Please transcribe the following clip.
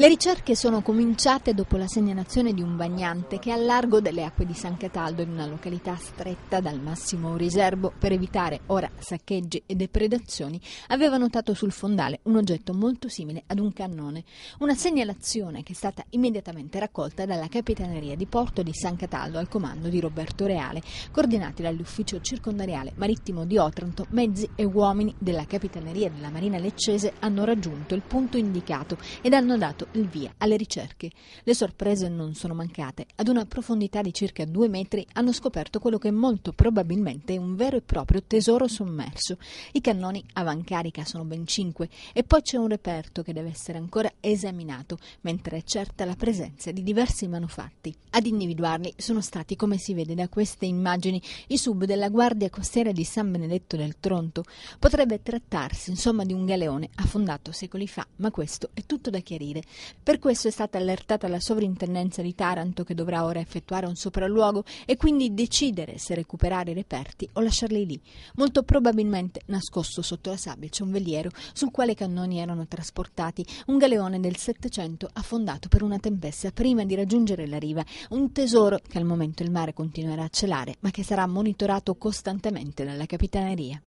Le ricerche sono cominciate dopo la segnalazione di un bagnante che al largo delle acque di San Cataldo, in una località stretta dal massimo riservo per evitare ora saccheggi e depredazioni, aveva notato sul fondale un oggetto molto simile ad un cannone. Una segnalazione che è stata immediatamente raccolta dalla Capitaneria di Porto di San Cataldo al comando di Roberto Reale, coordinati dall'ufficio circondariale marittimo di Otranto, mezzi e uomini della Capitaneria della Marina Leccese hanno raggiunto il punto indicato ed hanno dato il via alle ricerche. Le sorprese non sono mancate. Ad una profondità di circa due metri hanno scoperto quello che molto probabilmente è un vero e proprio tesoro sommerso. I cannoni avancarica sono ben cinque e poi c'è un reperto che deve essere ancora esaminato, mentre è certa la presenza di diversi manufatti. Ad individuarli sono stati, come si vede da queste immagini, i sub della Guardia Costiera di San Benedetto del Tronto. Potrebbe trattarsi, insomma, di un galeone affondato secoli fa, ma questo è tutto da chiarire. Per questo è stata allertata la sovrintendenza di Taranto che dovrà ora effettuare un sopralluogo e quindi decidere se recuperare i reperti o lasciarli lì. Molto probabilmente nascosto sotto la sabbia c'è un veliero sul quale i cannoni erano trasportati, un galeone del Settecento affondato per una tempesta prima di raggiungere la riva, un tesoro che al momento il mare continuerà a celare ma che sarà monitorato costantemente dalla capitaneria.